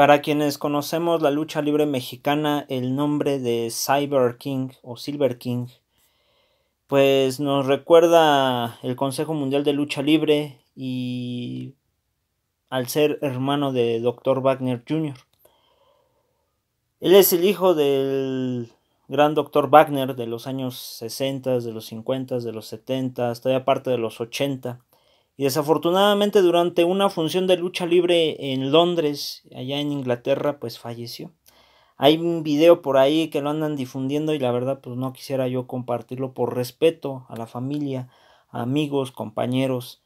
Para quienes conocemos la lucha libre mexicana, el nombre de Cyber King o Silver King, pues nos recuerda el Consejo Mundial de Lucha Libre y al ser hermano de Dr. Wagner Jr. Él es el hijo del gran Dr. Wagner de los años 60, de los 50, de los 70, todavía parte de los 80. Y desafortunadamente durante una función de lucha libre en Londres, allá en Inglaterra, pues falleció. Hay un video por ahí que lo andan difundiendo y la verdad pues no quisiera yo compartirlo por respeto a la familia, amigos, compañeros.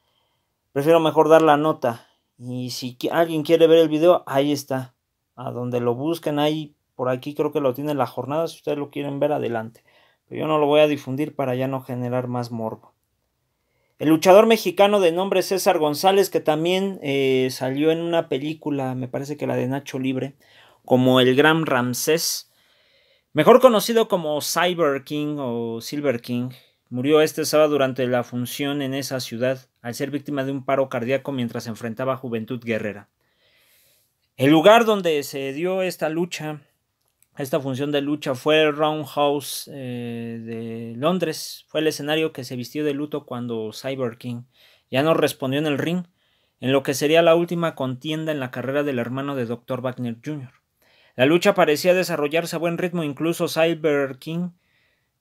Prefiero mejor dar la nota. Y si alguien quiere ver el video, ahí está. A donde lo busquen, ahí por aquí creo que lo tiene la jornada. Si ustedes lo quieren ver, adelante. Pero yo no lo voy a difundir para ya no generar más morbo. El luchador mexicano de nombre César González, que también eh, salió en una película, me parece que la de Nacho Libre, como el Gran Ramsés, mejor conocido como Cyber King o Silver King, murió este sábado durante la función en esa ciudad al ser víctima de un paro cardíaco mientras enfrentaba a Juventud Guerrera. El lugar donde se dio esta lucha esta función de lucha fue el Roundhouse eh, de Londres. Fue el escenario que se vistió de luto cuando Cyber King ya no respondió en el ring, en lo que sería la última contienda en la carrera del hermano de Dr. Wagner Jr. La lucha parecía desarrollarse a buen ritmo, incluso Cyber King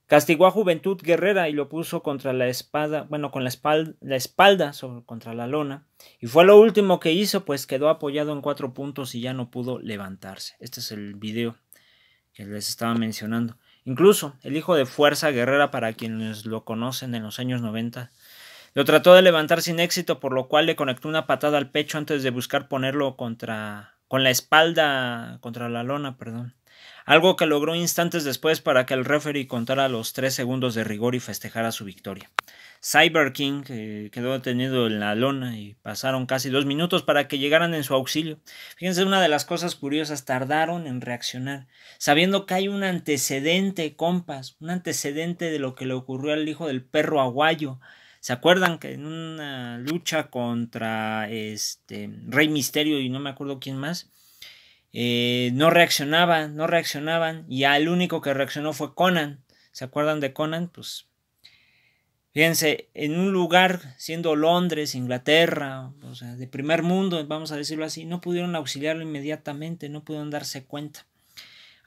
castigó a Juventud Guerrera y lo puso contra la espada, bueno, con la espalda, la espalda sobre, contra la lona, y fue lo último que hizo, pues quedó apoyado en cuatro puntos y ya no pudo levantarse. Este es el video que les estaba mencionando. Incluso el hijo de Fuerza Guerrera, para quienes lo conocen en los años 90, lo trató de levantar sin éxito, por lo cual le conectó una patada al pecho antes de buscar ponerlo contra con la espalda contra la lona, perdón algo que logró instantes después para que el referee contara los tres segundos de rigor y festejara su victoria. Cyber King eh, quedó detenido en la lona y pasaron casi dos minutos para que llegaran en su auxilio. Fíjense, una de las cosas curiosas, tardaron en reaccionar, sabiendo que hay un antecedente, compas, un antecedente de lo que le ocurrió al hijo del perro aguayo. ¿Se acuerdan que en una lucha contra este Rey Misterio y no me acuerdo quién más? Eh, no reaccionaban, no reaccionaban, y al único que reaccionó fue Conan. ¿Se acuerdan de Conan? Pues Fíjense, en un lugar, siendo Londres, Inglaterra, o sea, de primer mundo, vamos a decirlo así, no pudieron auxiliarlo inmediatamente, no pudieron darse cuenta.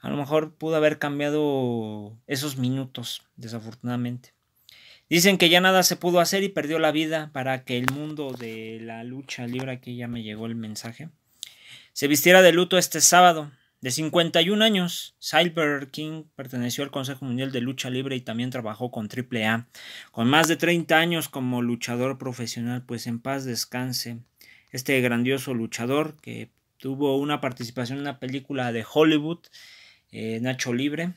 A lo mejor pudo haber cambiado esos minutos, desafortunadamente. Dicen que ya nada se pudo hacer y perdió la vida para que el mundo de la lucha libre, aquí ya me llegó el mensaje, se vistiera de luto este sábado. De 51 años, Cyber King perteneció al Consejo Mundial de Lucha Libre y también trabajó con AAA. Con más de 30 años como luchador profesional, pues en paz descanse. Este grandioso luchador que tuvo una participación en una película de Hollywood, eh, Nacho Libre,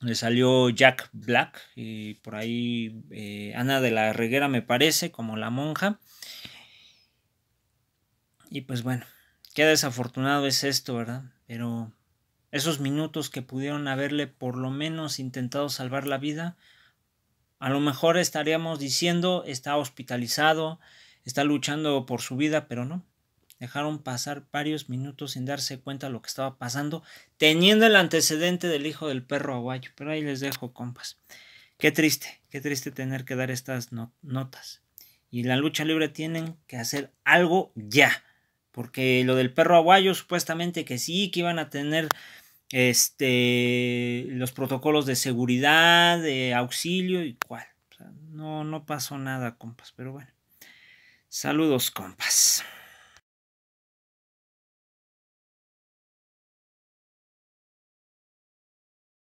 donde salió Jack Black y por ahí eh, Ana de la Reguera me parece como la monja. Y pues bueno, Qué desafortunado es esto, ¿verdad? Pero esos minutos que pudieron haberle por lo menos intentado salvar la vida, a lo mejor estaríamos diciendo está hospitalizado, está luchando por su vida, pero no. Dejaron pasar varios minutos sin darse cuenta de lo que estaba pasando, teniendo el antecedente del hijo del perro aguayo. Pero ahí les dejo, compas. Qué triste, qué triste tener que dar estas notas. Y la lucha libre tienen que hacer algo ya. Porque lo del perro aguayo, supuestamente que sí, que iban a tener este, los protocolos de seguridad, de auxilio y cual. no, no pasó nada, compas, pero bueno. Saludos, compas.